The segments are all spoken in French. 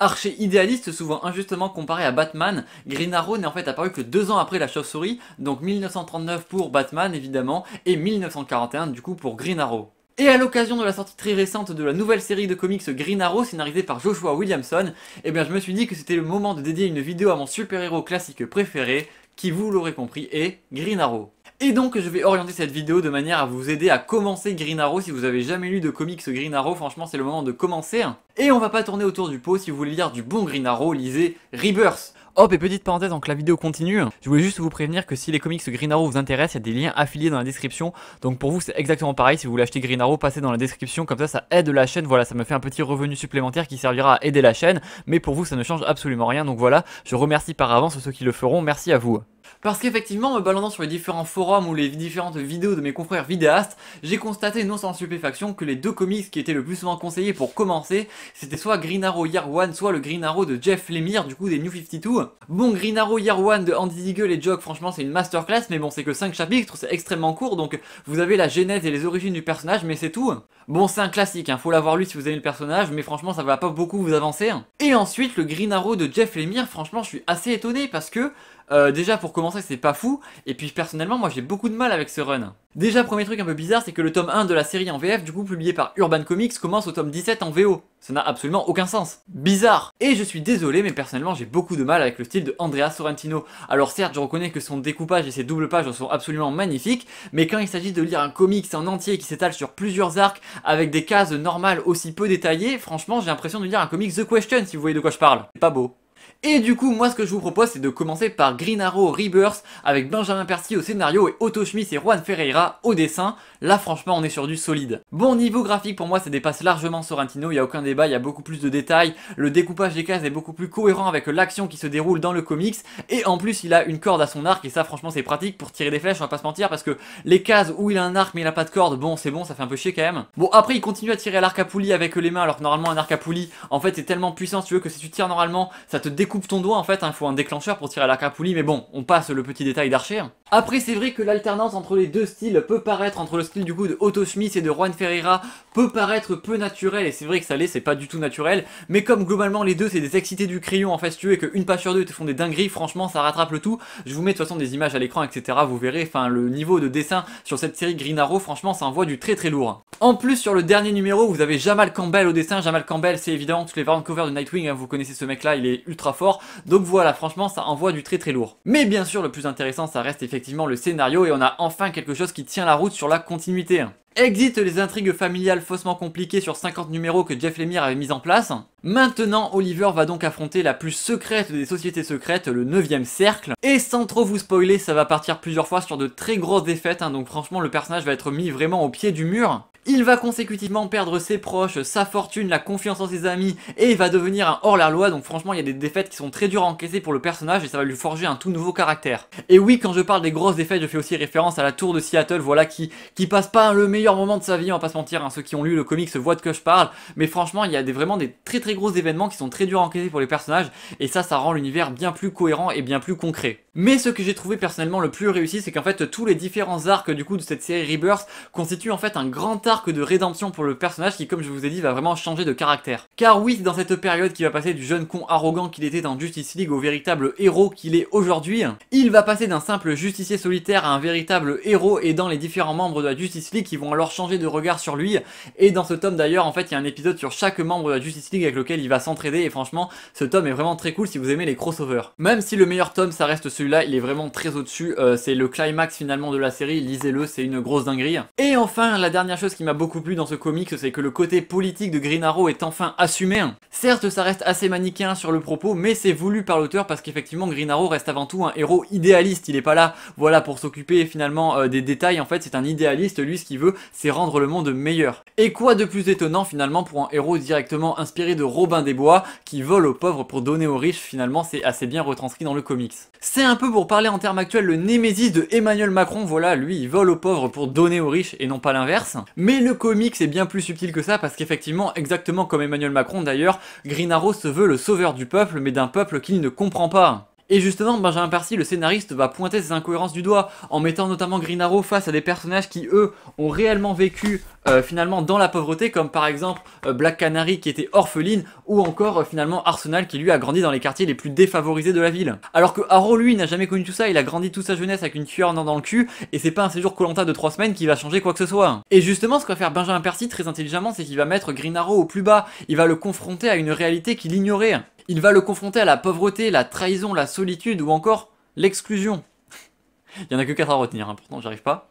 Archer idéaliste souvent injustement comparé à Batman. Green Arrow n'est en fait apparu que deux ans après la chauve-souris, donc 1939 pour Batman évidemment, et 1941 du coup pour Green Arrow. Et à l'occasion de la sortie très récente de la nouvelle série de comics Green Arrow scénarisée par Joshua Williamson, eh bien je me suis dit que c'était le moment de dédier une vidéo à mon super-héros classique préféré, qui vous l'aurez compris est Green Arrow. Et donc je vais orienter cette vidéo de manière à vous aider à commencer Green Arrow si vous avez jamais lu de comics Green Arrow, franchement c'est le moment de commencer. Et on va pas tourner autour du pot, si vous voulez lire du bon Green Arrow, lisez Rebirth Hop et petite parenthèse donc la vidéo continue, je voulais juste vous prévenir que si les comics Green Arrow vous intéressent, il y a des liens affiliés dans la description, donc pour vous c'est exactement pareil, si vous voulez acheter Green Arrow, passez dans la description, comme ça ça aide la chaîne, voilà ça me fait un petit revenu supplémentaire qui servira à aider la chaîne, mais pour vous ça ne change absolument rien, donc voilà, je remercie par avance ceux qui le feront, merci à vous. Parce qu'effectivement, me baladant sur les différents forums ou les différentes vidéos de mes confrères vidéastes, j'ai constaté non sans stupéfaction que les deux comics qui étaient le plus souvent conseillés pour commencer, c'était soit Green Arrow Year One, soit le Green Arrow de Jeff Lemire, du coup des New 52. Bon, Green Arrow Year One de Andy Diggle et Jock, franchement c'est une masterclass, mais bon c'est que 5 chapitres, c'est extrêmement court, donc vous avez la genèse et les origines du personnage, mais c'est tout. Bon, c'est un classique, hein, faut l'avoir lu si vous aimez le personnage, mais franchement ça va pas beaucoup vous avancer. Et ensuite, le Green Arrow de Jeff Lemire, franchement je suis assez étonné parce que euh, déjà pour commencer c'est pas fou, et puis personnellement moi j'ai beaucoup de mal avec ce run. Déjà premier truc un peu bizarre c'est que le tome 1 de la série en VF du coup publié par Urban Comics commence au tome 17 en VO. Ça n'a absolument aucun sens. Bizarre Et je suis désolé mais personnellement j'ai beaucoup de mal avec le style de Andrea Sorrentino. Alors certes je reconnais que son découpage et ses doubles pages sont absolument magnifiques, mais quand il s'agit de lire un comics en entier qui s'étale sur plusieurs arcs avec des cases normales aussi peu détaillées, franchement j'ai l'impression de lire un comic The Question si vous voyez de quoi je parle. C'est pas beau. Et du coup, moi ce que je vous propose, c'est de commencer par Green Arrow Rebirth avec Benjamin Percy au scénario et Otto Schmitz et Juan Ferreira au dessin. Là, franchement, on est sur du solide. Bon, niveau graphique, pour moi, ça dépasse largement Sorrentino, il n'y a aucun débat, il y a beaucoup plus de détails. Le découpage des cases est beaucoup plus cohérent avec l'action qui se déroule dans le comics. Et en plus, il a une corde à son arc et ça, franchement, c'est pratique pour tirer des flèches, on va pas se mentir, parce que les cases où il a un arc mais il a pas de corde, bon, c'est bon, ça fait un peu chier quand même. Bon, après, il continue à tirer à l'arc à poulie avec les mains, alors que normalement, un arc à poulie, en fait, c'est tellement puissant, tu veux, que si tu tires normalement, ça te découpe ton doigt en fait, il hein, faut un déclencheur pour tirer à la capoulie, mais bon, on passe le petit détail d'archer. Après c'est vrai que l'alternance entre les deux styles peut paraître, entre le style du coup de Otto Smith et de Juan Ferreira, peut paraître peu naturel, et c'est vrai que ça l'est, c'est pas du tout naturel, mais comme globalement les deux c'est des excités du crayon en fait, si tu et qu'une page sur deux te font des dingueries, franchement ça rattrape le tout, je vous mets de toute façon des images à l'écran, etc, vous verrez, enfin le niveau de dessin sur cette série Green Arrow, franchement ça envoie du très très lourd. En plus sur le dernier numéro, vous avez Jamal Campbell au dessin, Jamal Campbell c'est évident, toutes les variantes cover de Nightwing, hein, vous connaissez ce mec là, il est fort. Donc voilà, franchement, ça envoie du très très lourd. Mais bien sûr, le plus intéressant, ça reste effectivement le scénario et on a enfin quelque chose qui tient la route sur la continuité. Exit les intrigues familiales faussement compliquées sur 50 numéros que Jeff Lemire avait mis en place. Maintenant, Oliver va donc affronter la plus secrète des sociétés secrètes, le 9ème cercle. Et sans trop vous spoiler, ça va partir plusieurs fois sur de très grosses défaites, hein. donc franchement le personnage va être mis vraiment au pied du mur. Il va consécutivement perdre ses proches, sa fortune, la confiance en ses amis et il va devenir un hors-la-loi. Donc franchement, il y a des défaites qui sont très dures à encaisser pour le personnage et ça va lui forger un tout nouveau caractère. Et oui, quand je parle des grosses défaites, je fais aussi référence à la tour de Seattle, voilà, qui, qui passe pas le meilleur moment de sa vie, on va pas se mentir. Hein. Ceux qui ont lu le comic se voient de que je parle. Mais franchement, il y a des, vraiment des très très gros événements qui sont très durs à encaisser pour les personnages et ça, ça rend l'univers bien plus cohérent et bien plus concret. Mais ce que j'ai trouvé personnellement le plus réussi, c'est qu'en fait tous les différents arcs du coup de cette série Rebirth constituent en fait un grand arc que de rédemption pour le personnage qui, comme je vous ai dit, va vraiment changer de caractère. Car oui, dans cette période qui va passer du jeune con arrogant qu'il était dans Justice League au véritable héros qu'il est aujourd'hui, il va passer d'un simple justicier solitaire à un véritable héros Et dans les différents membres de la Justice League qui vont alors changer de regard sur lui. Et dans ce tome d'ailleurs, en fait, il y a un épisode sur chaque membre de la Justice League avec lequel il va s'entraider et franchement, ce tome est vraiment très cool si vous aimez les crossovers. Même si le meilleur tome, ça reste celui-là, il est vraiment très au-dessus, euh, c'est le climax finalement de la série, lisez-le, c'est une grosse dinguerie. Et enfin, la dernière chose qui beaucoup plu dans ce comics, c'est que le côté politique de Green Arrow est enfin assumé. Hein. Certes, ça reste assez manichéen sur le propos, mais c'est voulu par l'auteur parce qu'effectivement, Green Arrow reste avant tout un héros idéaliste. Il est pas là, voilà, pour s'occuper finalement euh, des détails. En fait, c'est un idéaliste. Lui, ce qu'il veut, c'est rendre le monde meilleur. Et quoi de plus étonnant finalement pour un héros directement inspiré de Robin des Bois qui vole aux pauvres pour donner aux riches Finalement, c'est assez bien retranscrit dans le comics. C'est un peu pour parler en termes actuels le némésis de Emmanuel Macron, voilà, lui il vole aux pauvres pour donner aux riches et non pas l'inverse. Mais le comics est bien plus subtil que ça parce qu'effectivement, exactement comme Emmanuel Macron d'ailleurs, Grinaro se veut le sauveur du peuple mais d'un peuple qu'il ne comprend pas. Et justement, Benjamin Percy le scénariste, va pointer ces incohérences du doigt, en mettant notamment Grinaro face à des personnages qui, eux, ont réellement vécu euh, finalement dans la pauvreté, comme par exemple euh, Black Canary qui était orpheline, ou encore euh, finalement Arsenal qui lui a grandi dans les quartiers les plus défavorisés de la ville. Alors que Arrow, lui, n'a jamais connu tout ça, il a grandi toute sa jeunesse avec une cuillère dans le cul, et c'est pas un séjour Colanta de 3 semaines qui va changer quoi que ce soit. Et justement, ce qu'a va faire Benjamin Percy très intelligemment, c'est qu'il va mettre Grinaro au plus bas, il va le confronter à une réalité qu'il ignorait il va le confronter à la pauvreté, la trahison, la solitude ou encore l'exclusion. il n'y en a que 4 à retenir, pourtant hein, pourtant j'arrive pas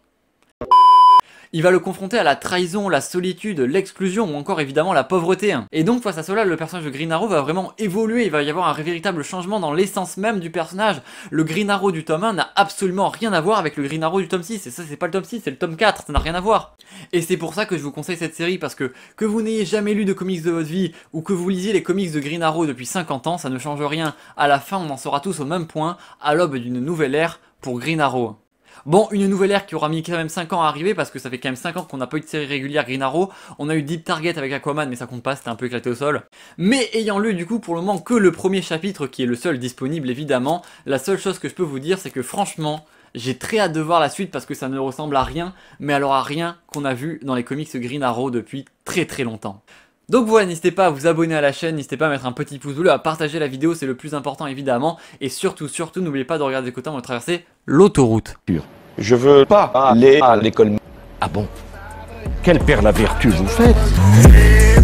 il va le confronter à la trahison, la solitude, l'exclusion ou encore évidemment la pauvreté. Et donc face à cela, le personnage de Green Arrow va vraiment évoluer, il va y avoir un véritable changement dans l'essence même du personnage. Le Green Arrow du tome 1 n'a absolument rien à voir avec le Green Arrow du tome 6, et ça c'est pas le tome 6, c'est le tome 4, ça n'a rien à voir. Et c'est pour ça que je vous conseille cette série, parce que que vous n'ayez jamais lu de comics de votre vie, ou que vous lisiez les comics de Green Arrow depuis 50 ans, ça ne change rien. À la fin, on en sera tous au même point, à l'aube d'une nouvelle ère pour Green Arrow. Bon, une nouvelle ère qui aura mis quand même 5 ans à arriver parce que ça fait quand même 5 ans qu'on n'a pas eu de série régulière Green Arrow. On a eu Deep Target avec Aquaman mais ça compte pas, c'était un peu éclaté au sol. Mais ayant lu du coup pour le moment que le premier chapitre qui est le seul disponible évidemment, la seule chose que je peux vous dire c'est que franchement, j'ai très hâte de voir la suite parce que ça ne ressemble à rien, mais alors à rien qu'on a vu dans les comics Green Arrow depuis très très longtemps. Donc voilà, n'hésitez pas à vous abonner à la chaîne, n'hésitez pas à mettre un petit pouce bleu, à partager la vidéo, c'est le plus important évidemment. Et surtout, surtout, n'oubliez pas de regarder côté on traverser l'autoroute. Je veux pas aller à l'école. Ah bon Quelle perle la vertu vous faites